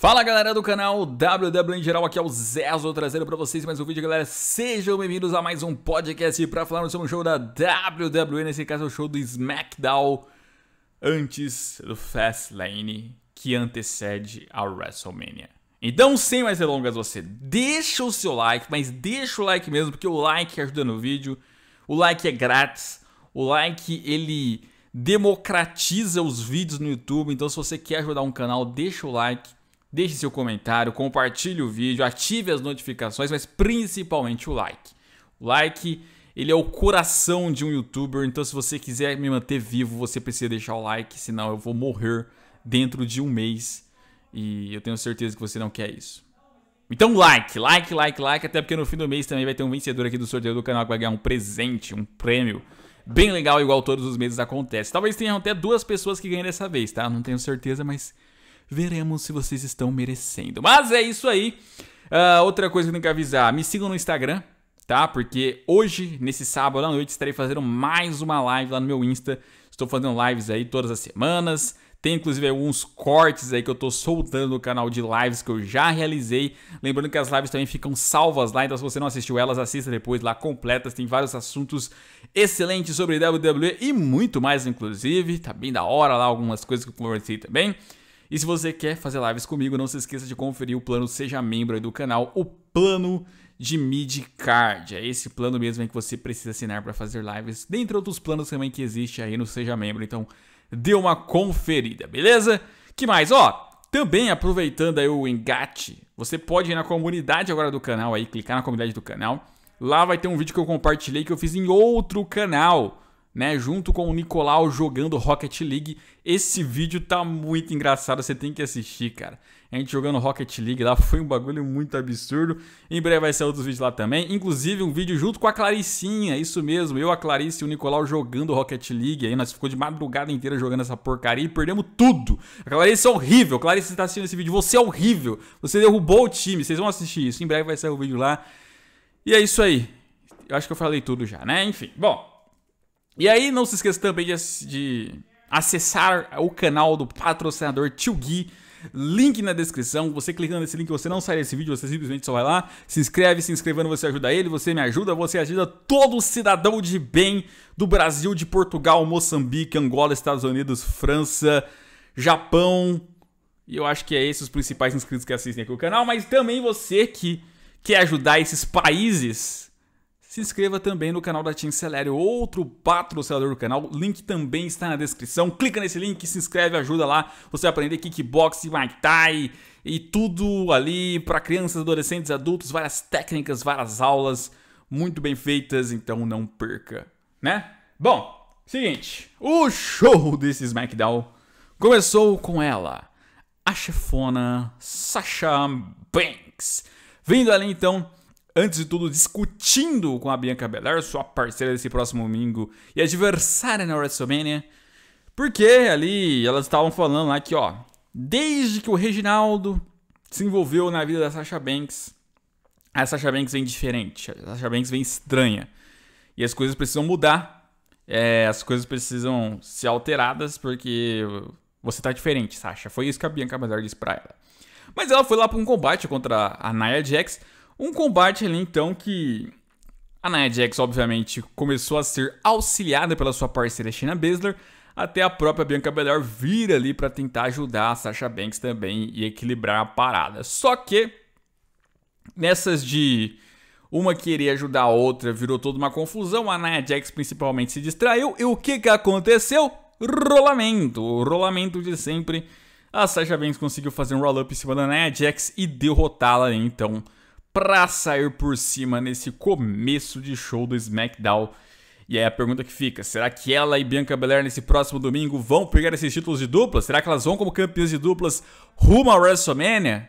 Fala galera do canal WW em geral, aqui é o Zezo trazendo para vocês mais um vídeo, galera. Sejam bem-vindos a mais um podcast para falar sobre um show da WWE, nesse caso é o show do SmackDown antes do Fastlane que antecede a WrestleMania. Então, sem mais delongas, você deixa o seu like, mas deixa o like mesmo, porque o like ajuda no vídeo, o like é grátis, o like ele democratiza os vídeos no YouTube. Então, se você quer ajudar um canal, deixa o like Deixe seu comentário, compartilhe o vídeo, ative as notificações, mas principalmente o like. O like, ele é o coração de um youtuber, então se você quiser me manter vivo, você precisa deixar o like, senão eu vou morrer dentro de um mês. E eu tenho certeza que você não quer isso. Então like, like, like, like, até porque no fim do mês também vai ter um vencedor aqui do sorteio do canal que vai ganhar um presente, um prêmio bem legal, igual todos os meses acontece. Talvez tenham até duas pessoas que ganhem dessa vez, tá? Não tenho certeza, mas veremos se vocês estão merecendo. Mas é isso aí. Uh, outra coisa que eu tenho que avisar: me sigam no Instagram, tá? Porque hoje, nesse sábado à noite, estarei fazendo mais uma live lá no meu Insta. Estou fazendo lives aí todas as semanas. Tem inclusive alguns cortes aí que eu tô soltando no canal de lives que eu já realizei. Lembrando que as lives também ficam salvas lá, então se você não assistiu elas, assista depois lá completas. Tem vários assuntos excelentes sobre WWE e muito mais, inclusive. Tá bem da hora lá algumas coisas que eu conversei também. E se você quer fazer lives comigo, não se esqueça de conferir o plano Seja Membro aí do canal, o plano de midcard. É esse plano mesmo que você precisa assinar para fazer lives, dentre outros planos também que existe aí no Seja Membro. Então, dê uma conferida, beleza? Que mais? Ó, também aproveitando aí o engate, você pode ir na comunidade agora do canal aí, clicar na comunidade do canal. Lá vai ter um vídeo que eu compartilhei que eu fiz em outro canal né, junto com o Nicolau jogando Rocket League. Esse vídeo tá muito engraçado, você tem que assistir, cara. A gente jogando Rocket League lá foi um bagulho muito absurdo. Em breve vai sair outros vídeos lá também, inclusive um vídeo junto com a Claricinha, isso mesmo. Eu, a Clarice e o Nicolau jogando Rocket League. Aí nós ficou de madrugada inteira jogando essa porcaria e perdemos tudo. A Clarice é horrível. A Clarice tá assistindo esse vídeo, você é horrível. Você derrubou o time. Vocês vão assistir isso. Em breve vai sair o vídeo lá. E é isso aí. Eu acho que eu falei tudo já, né? Enfim. Bom, e aí, não se esqueça também de, de acessar o canal do patrocinador Tio Gui. Link na descrição. Você clicando nesse link, você não sai desse vídeo, você simplesmente só vai lá, se inscreve, se inscrevendo você ajuda ele, você me ajuda, você ajuda todo cidadão de bem do Brasil, de Portugal, Moçambique, Angola, Estados Unidos, França, Japão. E eu acho que é esses os principais inscritos que assistem aqui o canal, mas também você que quer ajudar esses países se inscreva também no canal da Team Celere, outro patrocinador do canal. O link também está na descrição. Clica nesse link, se inscreve, ajuda lá. Você vai aprender kickbox, Muay Thai e tudo ali para crianças, adolescentes, adultos. Várias técnicas, várias aulas muito bem feitas, então não perca, né? Bom, seguinte, o show desse SmackDown começou com ela, a chefona Sasha Banks. Vindo ali então antes de tudo, discutindo com a Bianca Belair, sua parceira desse próximo domingo e adversária na WrestleMania. Porque ali elas estavam falando lá que, ó, desde que o Reginaldo se envolveu na vida da Sasha Banks, a Sasha Banks vem diferente, a Sasha Banks vem estranha. E as coisas precisam mudar, é, as coisas precisam ser alteradas, porque você tá diferente, Sasha. Foi isso que a Bianca Belair disse pra ela. Mas ela foi lá pra um combate contra a Nia Jax, um combate ali então que a Nia Jax obviamente começou a ser auxiliada pela sua parceira Shayna Baszler, até a própria Bianca Belair vir ali para tentar ajudar a Sasha Banks também e equilibrar a parada. Só que nessas de uma querer ajudar a outra, virou toda uma confusão, a Nia Jax principalmente se distraiu e o que que aconteceu? Rolamento, o rolamento de sempre. A Sasha Banks conseguiu fazer um roll-up em cima da Nia Jax e derrotá-la então pra sair por cima nesse começo de show do SmackDown. E aí a pergunta que fica, será que ela e Bianca Belair nesse próximo domingo vão pegar esses títulos de dupla? Será que elas vão como campeãs de duplas rumo à WrestleMania?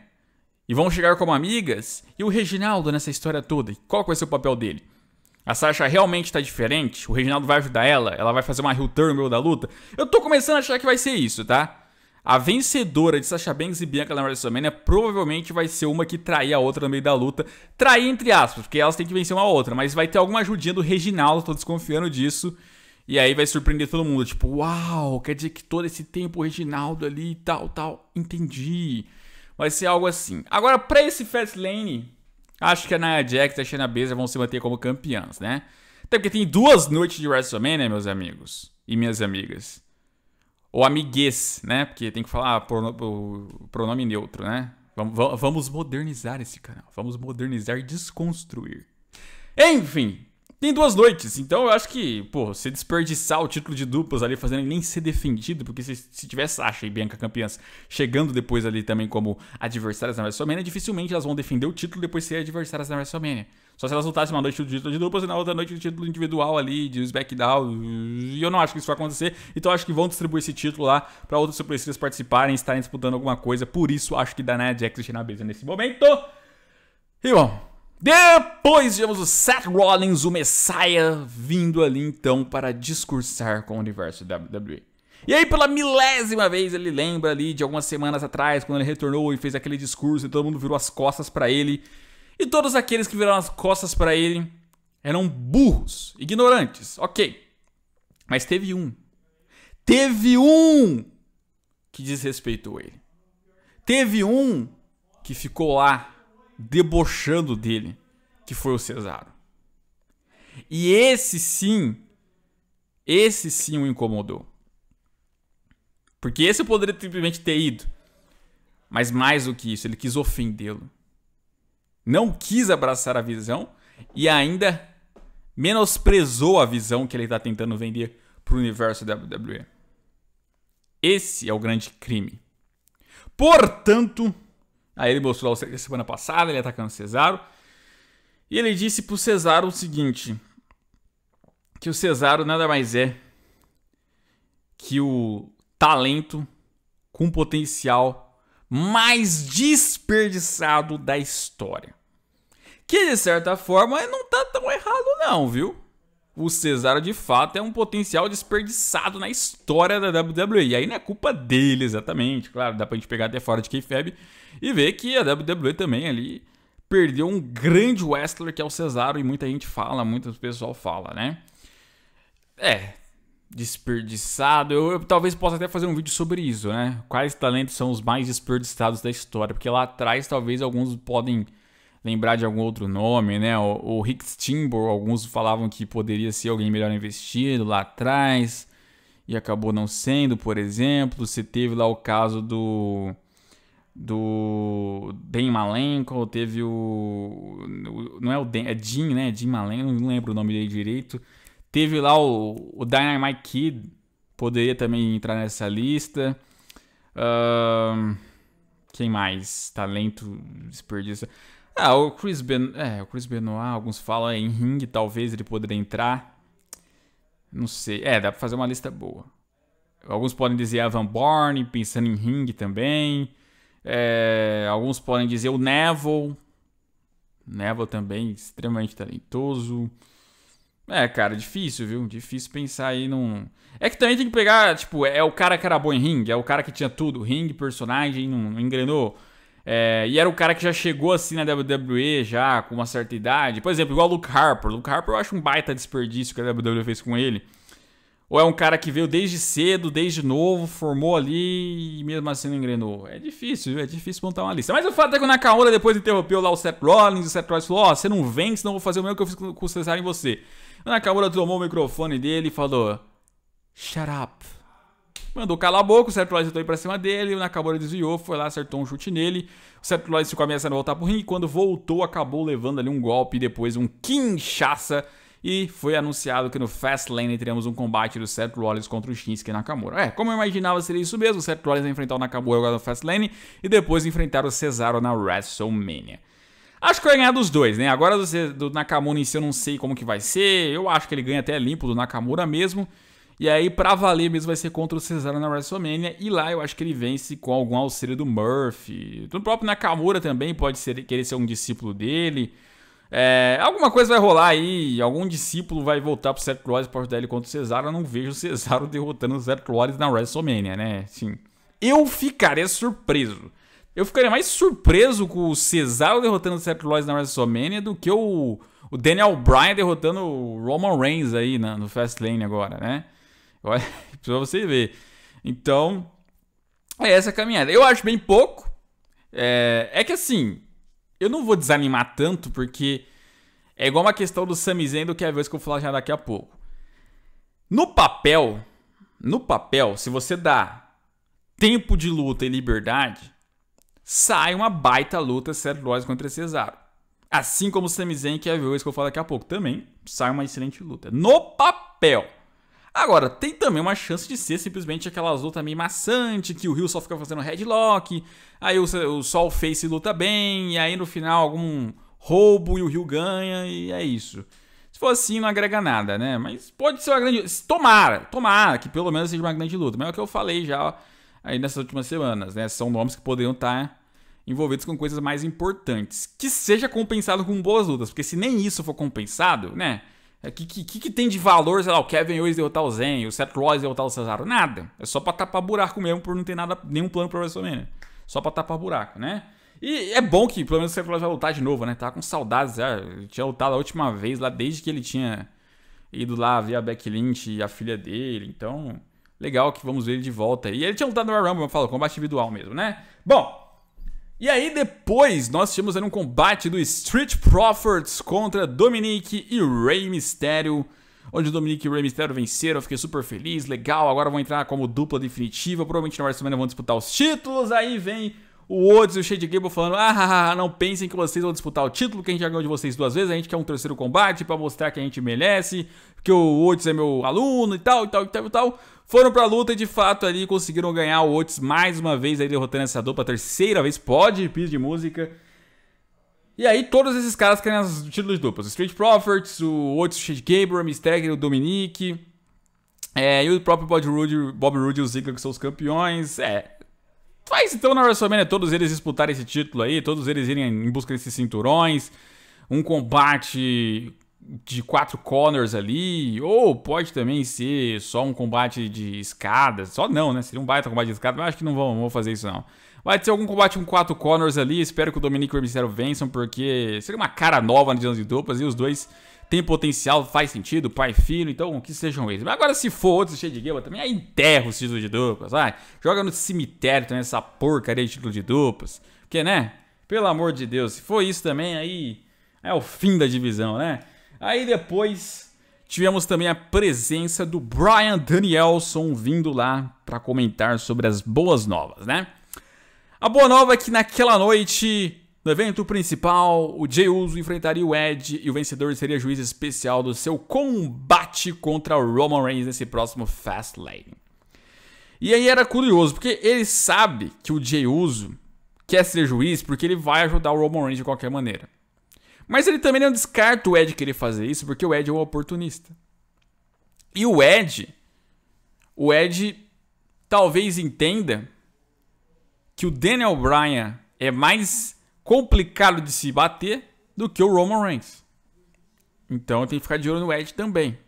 E vão chegar como amigas? E o Reginaldo nessa história toda? qual vai ser o papel dele? A Sasha realmente está diferente? O Reginaldo vai ajudar ela? Ela vai fazer uma heel turn no meio da luta? Eu tô começando a achar que vai ser isso, tá? A vencedora de Sasha Banks e Bianca na WrestleMania provavelmente vai ser uma que trair a outra no meio da luta. Trair entre aspas, porque elas têm que vencer uma outra, mas vai ter alguma ajudinha do Reginaldo, tô desconfiando disso. E aí vai surpreender todo mundo, tipo, uau, quer dizer que todo esse tempo o Reginaldo ali e tal, tal, entendi. Vai ser algo assim. Agora, pra esse Fast Lane, acho que a Nia Jax e a Shayna Baszler vão se manter como campeãs, né? Até porque tem duas noites de WrestleMania, meus amigos e minhas amigas. Ou amiguês, né? Porque tem que falar ah, o pronome neutro, né? Vamos modernizar esse canal. Vamos modernizar e desconstruir. Enfim, tem duas noites, então eu acho que, pô, se desperdiçar o título de duplas ali, fazendo nem ser defendido, porque se, se tiver Sasha e Bianca campeãs chegando depois ali também como adversárias na WrestleMania, dificilmente elas vão defender o título depois ser adversárias na WrestleMania. Só se elas lutassem uma noite o título de duplas e na outra noite o título individual ali, de SmackDown. E eu não acho que isso vai acontecer. Então acho que vão distribuir esse título lá para outros superestrelas participarem, estarem disputando alguma coisa. Por isso acho que Dana Jax está na mesa nesse momento. E bom. Depois temos o Seth Rollins, o Messiah, vindo ali então para discursar com o universo WWE. E aí, pela milésima vez, ele lembra ali de algumas semanas atrás, quando ele retornou e fez aquele discurso e todo mundo virou as costas para ele. E todos aqueles que viraram as costas para ele eram burros, ignorantes, ok. Mas teve um. Teve um que desrespeitou ele. Teve um que ficou lá debochando dele, que foi o Cesaro. E esse sim, esse sim o incomodou. Porque esse poderia simplesmente ter ido. Mas mais do que isso, ele quis ofendê-lo não quis abraçar a visão e ainda menosprezou a visão que ele está tentando vender para o universo da WWE. Esse é o grande crime. Portanto, aí ele mostrou a semana passada, ele atacando Cesaro, e ele disse para o Cesaro o seguinte, que o Cesaro nada mais é que o talento com potencial mais desperdiçado da história. Que de certa forma não tá tão errado, não, viu? O Cesaro de fato é um potencial desperdiçado na história da WWE. E aí não é culpa dele exatamente, claro, dá pra gente pegar até fora de KFAB e ver que a WWE também ali perdeu um grande wrestler que é o Cesaro e muita gente fala, muito pessoal fala, né? É, desperdiçado. Eu, eu, talvez possa até fazer um vídeo sobre isso, né? Quais talentos são os mais desperdiçados da história? Porque lá atrás talvez alguns podem lembrar de algum outro nome, né? O, o Rick Timber, alguns falavam que poderia ser alguém melhor investido lá atrás e acabou não sendo, por exemplo. Você teve lá o caso do do Dan Malenko, teve o, não é o Dan, é Jim, né? Jim Malenko, não lembro o nome dele direito Teve lá o, o Dynamite Kid, poderia também entrar nessa lista. Uh, quem mais? Talento, desperdício. Ah, o Chris, ben... é, o Chris Benoit, alguns falam é, em ringue, talvez ele poderia entrar. Não sei. É, dá pra fazer uma lista boa. Alguns podem dizer a Van Born, pensando em ringue também. É, alguns podem dizer o Neville. Neville também, extremamente talentoso. É, cara, difícil, viu? Difícil pensar aí num. É que também tem que pegar, tipo, é o cara que era bom em ringue, é o cara que tinha tudo, ringue, personagem, não engrenou. É, e era o cara que já chegou assim na WWE já com uma certa idade. Por exemplo, igual o Luke Harper. Luke Harper eu acho um baita desperdício que a WWE fez com ele. Ou é um cara que veio desde cedo, desde novo, formou ali e mesmo assim não engrenou. É difícil, viu? É difícil montar uma lista. Mas o fato é que o Nakamura depois interrompeu lá o Seth Rollins. O Seth Rollins falou: Ó, oh, você não vem, senão eu vou fazer o mesmo que eu fiz com o Cesaro em você. O Nakamura tomou o microfone dele e falou: Shut up. Mandou calar a boca, o Seth Rollins tentou aí pra cima dele, o Nakamura desviou, foi lá, acertou um chute nele. O Seth Rollins ficou ameaçando voltar pro ringue, quando voltou, acabou levando ali um golpe e depois um quinchaça. E foi anunciado que no Fastlane teremos um combate do Seth Rollins contra o Shinsuke Nakamura. É, como eu imaginava seria isso mesmo, o Seth Rollins enfrentar o Nakamura agora no Fastlane e depois enfrentar o Cesaro na WrestleMania. Acho que vai ganhar dos dois, né? Agora do Nakamura em si eu não sei como que vai ser. Eu acho que ele ganha até limpo do Nakamura mesmo. E aí, pra valer mesmo, vai ser contra o Cesaro na WrestleMania. E lá eu acho que ele vence com algum auxílio do Murphy. Do próprio Nakamura também pode ser, querer ser um discípulo dele. É, alguma coisa vai rolar aí. Algum discípulo vai voltar pro Seth Rollins pra ajudar ele contra o Cesaro. Eu não vejo o Cesaro derrotando o Seth Rollins na WrestleMania, né? Sim. Eu ficaria surpreso. Eu ficaria mais surpreso com o Cesaro derrotando o Seth Rollins na WrestleMania do que o, o Daniel Bryan derrotando o Roman Reigns aí na, no Fastlane agora, né? Olha, pra você ver. Então, é essa a caminhada. Eu acho bem pouco. É, é que assim, eu não vou desanimar tanto porque é igual uma questão do Sami Zayn do que a vez que eu falar já daqui a pouco. No papel, no papel, se você dá tempo de luta e liberdade, sai uma baita luta Seth Rollins contra Cesaro. Assim como o Sami Zayn, que é a que eu falo daqui a pouco, também sai uma excelente luta. No papel! Agora, tem também uma chance de ser simplesmente aquelas lutas meio maçante, que o Rio só fica fazendo headlock, aí o, o Sol Face luta bem, e aí no final algum roubo e o Rio ganha, e é isso. Se for assim, não agrega nada, né? Mas pode ser uma grande. Tomara, tomara que pelo menos seja uma grande luta. Mas é o que eu falei já aí nessas últimas semanas, né? São nomes que poderiam estar tá envolvidos com coisas mais importantes. Que seja compensado com boas lutas, porque se nem isso for compensado, né? O é, que, que, que, tem de valor, sei lá, o Kevin Owens derrotar o Zen, o Seth Rollins derrotar o Cesaro? Nada. É só pra tapar buraco mesmo, por não ter nada, nenhum plano pra WrestleMania. Só pra tapar buraco, né? E é bom que pelo menos o Seth Rollins vai lutar de novo, né? Tava tá com saudades, já. Ele tinha lutado a última vez lá, desde que ele tinha ido lá ver a Beck Lynch e a filha dele. Então, Legal que vamos ver ele de volta. E ele tinha lutado no Royal Rumble, mas falou, combate individual mesmo, né? Bom, e aí depois nós tínhamos um combate do Street Profits contra Dominique e Rey Mysterio. Onde o Dominique e o Rey Mysterio venceram, eu fiquei super feliz, legal, agora vão entrar como dupla definitiva, provavelmente na WrestleMania vão disputar os títulos, aí vem o Woods e o Shade Gable falando, ah, não pensem que vocês vão disputar o título, que a gente já ganhou de vocês duas vezes, a gente quer um terceiro combate para mostrar que a gente merece, que o Otis é meu aluno e tal, e tal, e tal, e tal. Foram pra luta e de fato ali conseguiram ganhar o Otis mais uma vez, aí derrotando essa dupla, terceira vez, pode pedir de música. E aí todos esses caras querem os títulos duplos. Street Profits, o Otis Shade Gabriel, Mistag, o Dominique. É, e o próprio Bob Roode, Bob Rude e o Ziggler que são os campeões. É. Faz então na WrestleMania todos eles disputarem esse título aí, todos eles irem em busca desses cinturões. Um combate de quatro corners ali, ou pode também ser só um combate de escadas só não, né? Seria um baita combate de escada, mas acho que não vão, fazer isso não. Vai ter algum combate com quatro corners ali, espero que o Dominique e o vençam, porque seria uma cara nova na divisão de duplas, e os dois têm potencial, faz sentido, pai e filho, então que sejam eles. Mas agora se for outro cheio de gueba também, aí enterra os títulos de duplas, vai. Joga no cemitério também essa porcaria de título de duplas, porque né, pelo amor de Deus, se for isso também, aí é o fim da divisão, né? Aí depois tivemos também a presença do Brian Danielson vindo lá para comentar sobre as boas novas, né? A boa nova é que naquela noite no evento principal, o Jey Uso enfrentaria o Ed e o vencedor seria juiz especial do seu combate contra o Roman Reigns nesse próximo Fastlane. E aí era curioso, porque ele sabe que o Jey Uso quer ser juiz porque ele vai ajudar o Roman Reigns de qualquer maneira. Mas ele também não descarta o Ed querer fazer isso, porque o Ed é um oportunista. E o Ed, o Ed talvez entenda que o Daniel Bryan é mais complicado de se bater do que o Roman Reigns. Então tem que ficar de olho no Ed também.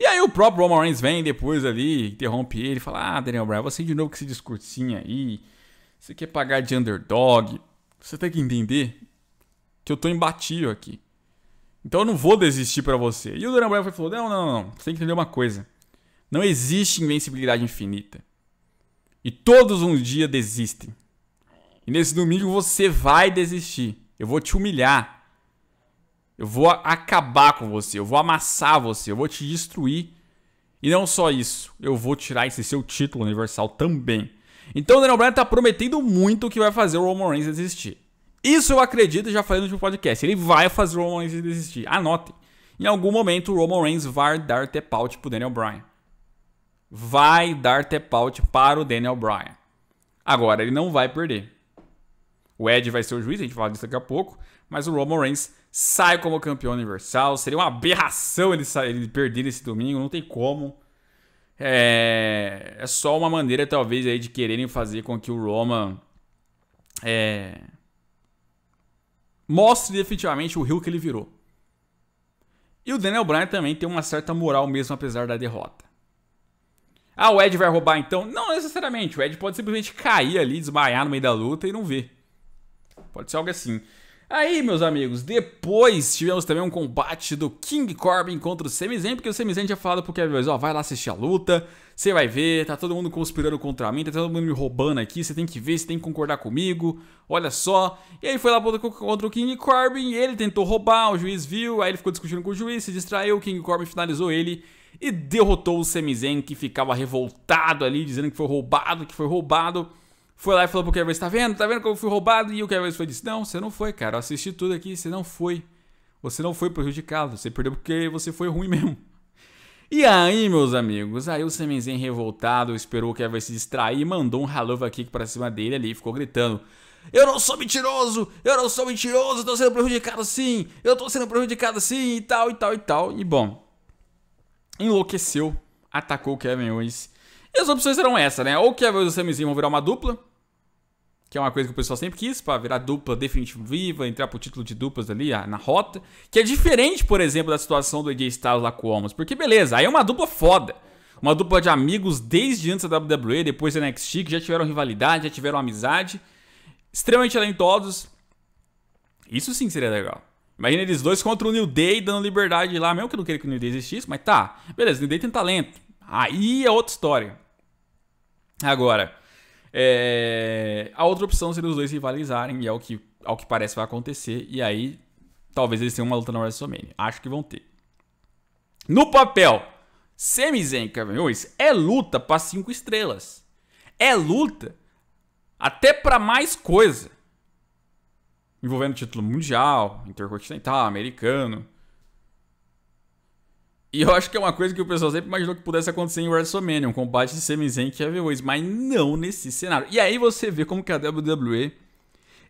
E aí o próprio Roman Reigns vem depois ali, interrompe ele, fala: "Ah, Daniel Bryan, você de novo com esse discursinho aí. Você quer pagar de underdog. Você tem que entender que eu tô imbatível aqui. Então eu não vou desistir para você. E o Duran Brown falou: não, não, não, você tem que entender uma coisa. Não existe invencibilidade infinita. E todos um dia desistem. E nesse domingo você vai desistir. Eu vou te humilhar. Eu vou acabar com você. Eu vou amassar você. Eu vou te destruir. E não só isso, eu vou tirar esse seu título universal também. Então o Daniel Bryan tá prometendo muito que vai fazer o Roman Reigns desistir. Isso eu acredito, já falei no último podcast. Ele vai fazer o Roman Reigns desistir. Anote. Em algum momento o Roman Reigns vai dar tap out pro Daniel Bryan. Vai dar tap out para o Daniel Bryan. Agora, ele não vai perder. O Ed vai ser o juiz, a gente fala disso daqui a pouco. Mas o Roman Reigns sai como campeão universal. Seria uma aberração ele, ele perder esse domingo, não tem como. É, é só uma maneira, talvez, aí, de quererem fazer com que o Roman é, mostre definitivamente o rio que ele virou. E o Daniel Bryan também tem uma certa moral mesmo apesar da derrota. Ah, o Ed vai roubar então? Não necessariamente. O Ed pode simplesmente cair ali, desmaiar no meio da luta e não ver. Pode ser algo assim. Aí, meus amigos, depois tivemos também um combate do King Corbin contra o Semizen, porque o Semizen tinha falado pro Kevin Owens, ó, vai lá assistir a luta, você vai ver, tá todo mundo conspirando contra mim, tá todo mundo me roubando aqui, você tem que ver, você tem que concordar comigo, olha só. E aí foi lá contra o King Corbin, ele tentou roubar, o juiz viu, aí ele ficou discutindo com o juiz, se distraiu, o King Corbin finalizou ele e derrotou o Semizen, que ficava revoltado ali, dizendo que foi roubado, que foi roubado foi lá e falou pro Kevin tá vendo? Tá vendo que eu fui roubado? E o Kevin foi disse, não, você não foi, cara. Eu assisti tudo aqui, você não foi. Você não foi prejudicado, você perdeu porque você foi ruim mesmo. E aí, meus amigos, aí o Semenzen revoltado esperou o Kevin se distrair e mandou um halova kick pra cima dele ali e ficou gritando. Eu não sou mentiroso! Eu não sou mentiroso! tô sendo prejudicado sim! Eu tô sendo prejudicado sim! E tal, e tal, e tal. E bom, enlouqueceu, atacou o Kevin Owens. E as opções eram essa, né? Ou o Kevin e o Sami vão virar uma dupla, que é uma coisa que o pessoal sempre quis, para virar dupla definitiva, entrar pro título de duplas ali na rota, que é diferente, por exemplo, da situação do AJ Styles lá com o Omos, porque beleza, aí é uma dupla foda. Uma dupla de amigos desde antes da WWE, depois da NXT, que já tiveram rivalidade, já tiveram amizade, extremamente talentosos. Isso sim seria legal. Imagina eles dois contra o New Day dando liberdade lá, mesmo que eu não queria que o New Day existisse, mas tá. Beleza, o New Day tem talento. Aí é outra história. Agora, é... A outra opção seria os dois rivalizarem, e é o que, ao que parece vai acontecer, e aí talvez eles tenham uma luta na WrestleMania. Acho que vão ter. No papel, Sami Zayn Kevin Owens é luta para cinco estrelas. É luta até para mais coisa. Envolvendo título mundial, intercontinental, americano. E eu acho que é uma coisa que o pessoal sempre imaginou que pudesse acontecer em WrestleMania, um combate de Sami com e Kevin Owens, mas não nesse cenário. E aí você vê como que a WWE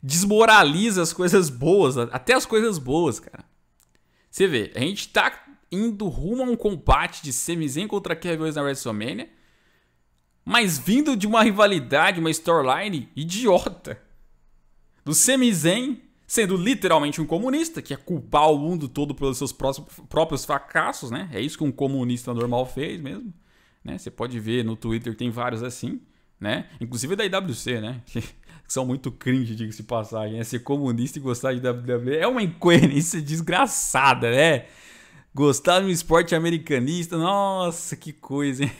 desmoraliza as coisas boas, até as coisas boas, cara. Você vê, a gente tá indo rumo a um combate de Sami contra Kevin Owens na WrestleMania, mas vindo de uma rivalidade, uma storyline idiota. Do Sami sendo literalmente um comunista, que é culpar o mundo todo pelos seus próprios fracassos, né? É isso que um comunista normal fez mesmo, né? Você pode ver no Twitter tem vários assim, né? Inclusive da IWC, né? Que são muito cringe, diga-se passagem. é Ser comunista e gostar de WWE é uma incoerência desgraçada, né? Gostar de um esporte americanista, nossa, que coisa, hein?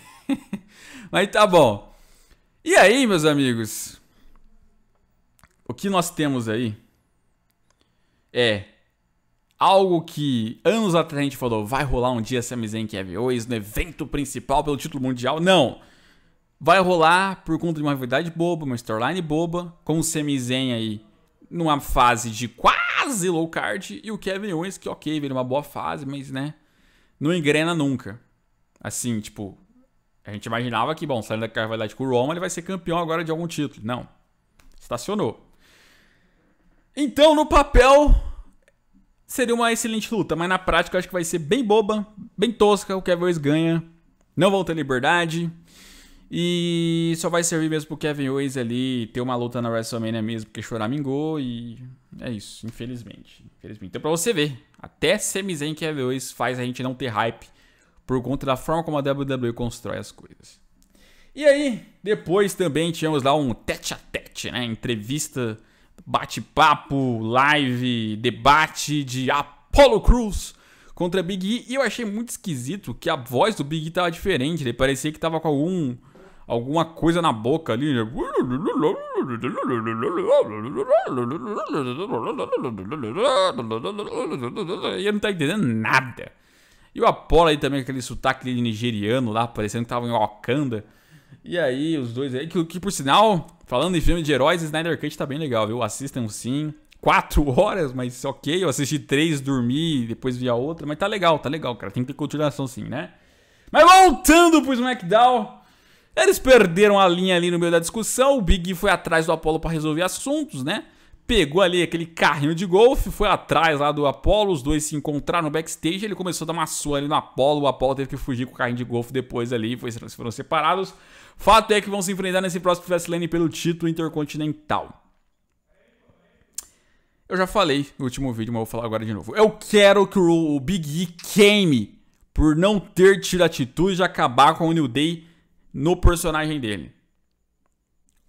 Mas tá bom. E aí, meus amigos? O que nós temos aí? é algo que anos atrás a gente falou, vai rolar um dia Sami Zayn Kevin Owens no evento principal pelo título mundial. Não! Vai rolar por conta de uma verdade boba, uma storyline boba, com o Sami Zayn aí numa fase de quase low card e o Kevin Owens que ok, veio uma boa fase, mas né, não engrena nunca. Assim, tipo, a gente imaginava que, bom, saindo da rivalidade com o Roma, ele vai ser campeão agora de algum título. Não. Estacionou. Então, no papel, seria uma excelente luta, mas na prática eu acho que vai ser bem boba, bem tosca. O Kevin Owens ganha, não vão ter liberdade. E só vai servir mesmo pro Kevin Owens ali ter uma luta na WrestleMania mesmo, porque choramingou e é isso, infelizmente. infelizmente. Então, pra você ver, até semizem Kevin Owens faz a gente não ter hype por conta da forma como a WWE constrói as coisas. E aí, depois também tivemos lá um tete a tete, né? Entrevista bate-papo, live, debate de Apollo Cruz contra Big E. E eu achei muito esquisito que a voz do Big E tava diferente. Ele né? parecia que tava com algum alguma coisa na boca ali. Né? E eu não tá entendendo nada. E o Apollo aí também, aquele sotaque nigeriano lá, parecendo que tava em Wakanda. E aí, os dois aí, que, que por sinal, falando em filme de heróis, Snyder Cut tá bem legal, viu? Assistam sim. Quatro horas, mas ok, eu assisti três, dormi, depois vi a outra, mas tá legal, tá legal, cara. Tem que ter continuação sim, né? Mas voltando pro SmackDown, eles perderam a linha ali no meio da discussão, o Big foi atrás do Apollo para resolver assuntos, né? pegou ali aquele carrinho de golfe, foi atrás lá do Apollo, os dois se encontraram no backstage, ele começou a dar uma sua ali no Apollo, o Apollo teve que fugir com o carrinho de golfe depois ali, foi, foram separados. Fato é que vão se enfrentar nesse próximo Fastlane pelo título intercontinental. Eu já falei no último vídeo, mas vou falar agora de novo. Eu quero que o Big E queime por não ter tido atitude de acabar com o New Day no personagem dele.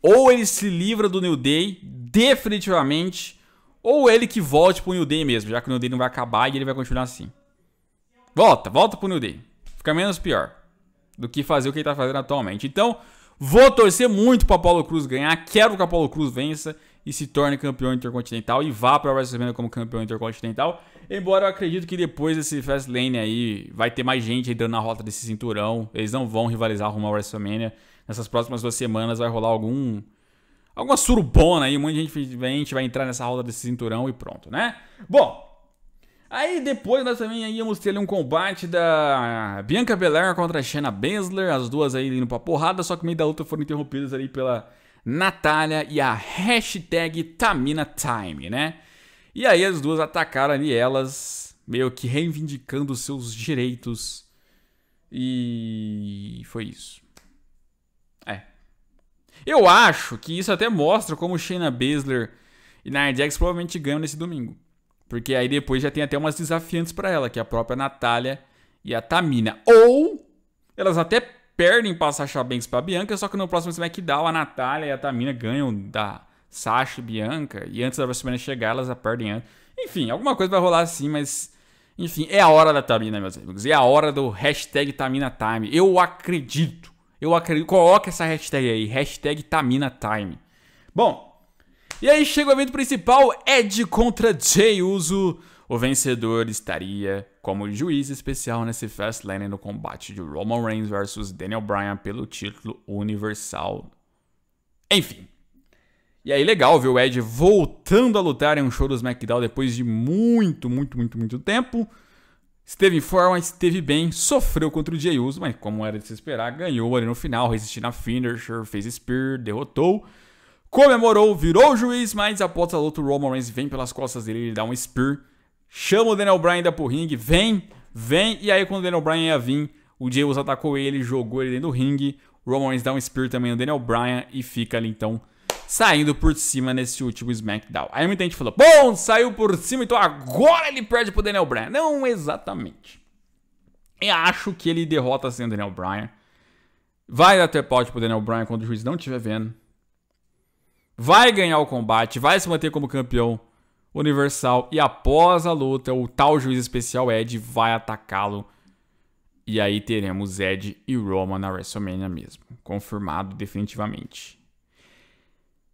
Ou ele se livra do New Day, definitivamente, ou ele que volte pro New Day mesmo, já que o New Day não vai acabar e ele vai continuar assim. Volta, volta pro New Day. Fica menos pior do que fazer o que ele tá fazendo atualmente. Então, vou torcer muito pro Paulo Cruz ganhar, quero que o Paulo Cruz vença e se torne campeão intercontinental e vá para WrestleMania como campeão intercontinental. Embora eu acredito que depois desse Fastlane aí vai ter mais gente entrando na rota desse cinturão. Eles não vão rivalizar rumo ao WrestleMania. Nessas próximas duas semanas vai rolar algum alguma surubona aí, um monte de gente vai entrar nessa roda desse cinturão e pronto, né? Bom, aí depois nós também íamos ter ali um combate da Bianca Belair contra a Shanna Baszler, as duas aí indo pra porrada, só que no meio da luta foram interrompidas ali pela Natália e a hashtag TaminaTime, né? E aí as duas atacaram ali elas, meio que reivindicando seus direitos. E foi isso. Eu acho que isso até mostra como Shayna Baszler e Nia Jax provavelmente ganham nesse domingo. Porque aí depois já tem até umas desafiantes para ela, que é a própria Natália e a Tamina. Ou elas até perdem para Sasha Banks para Bianca, só que no próximo SmackDown a Natália e a Tamina ganham da Sasha e Bianca, e antes da WrestleMania chegar elas a perdem antes. Enfim, alguma coisa vai rolar assim, mas enfim, é a hora da Tamina, meus amigos. É a hora do hashtag TaminaTime. Eu acredito eu acredito. Coloca essa hashtag aí. Hashtag TaminaTime. Bom. E aí chega o evento principal. Ed contra Jay Uso. O vencedor estaria como juiz especial nesse Fastlane no combate de Roman Reigns versus Daniel Bryan pelo título universal. Enfim. E aí, legal ver o Ed voltando a lutar em um show do SmackDown depois de muito, muito, muito, muito tempo. Esteve em forma, esteve bem, sofreu contra o Jay Uso, mas como era de se esperar, ganhou ali no final, resistiu na finisher, fez spear, derrotou, comemorou, virou o juiz, mas após a luta o Roman Reigns vem pelas costas dele, ele dá um spear, chama o Daniel Bryan ainda pro ringue, vem, vem, e aí quando o Daniel Bryan ia vir, o Jay Uso atacou ele, jogou ele dentro do ringue, o Roman Reigns dá um spear também no Daniel Bryan e fica ali então saindo por cima nesse último SmackDown. Aí muita gente falou: bom, saiu por cima, então agora ele perde pro Daniel Bryan. Não exatamente. Eu acho que ele derrota sem o Daniel Bryan. Vai dar tap-out pro Daniel Bryan quando o juiz não estiver vendo. Vai ganhar o combate, vai se manter como campeão universal. E após a luta, o tal juiz especial Ed vai atacá-lo. E aí teremos Ed e Roman na WrestleMania mesmo. Confirmado definitivamente.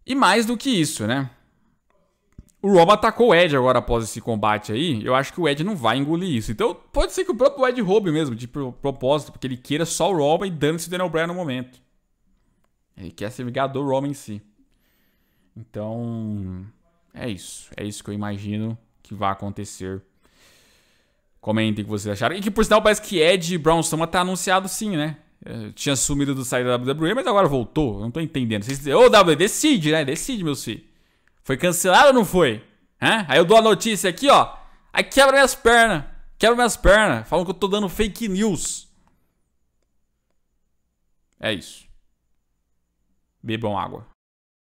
E mais do que isso, né? O Rob atacou o Ed agora após esse combate aí. Eu acho que o Ed não vai engolir isso. Então pode ser que o próprio Ed roube mesmo, de propósito, porque ele queira só o Rob e dane se o Daniel Bryan no momento. Ele quer ser ligado do Rob em si. Então. É isso. É isso que eu imagino que vai acontecer. Comentem o que vocês acharam. E que por sinal parece que Ed e Brown Strowman tá anunciado sim, né? É, tinha sumido do site da WWE, mas agora voltou. Não tô entendendo. Vocês... Ô, WWE, decide, né? Decide, meus filhos. Foi cancelado ou não foi? Hã? Aí eu dou a notícia aqui, ó. Aí quebra minhas pernas. Quebra minhas pernas. Falam que eu tô dando fake news. É isso. Bebam água.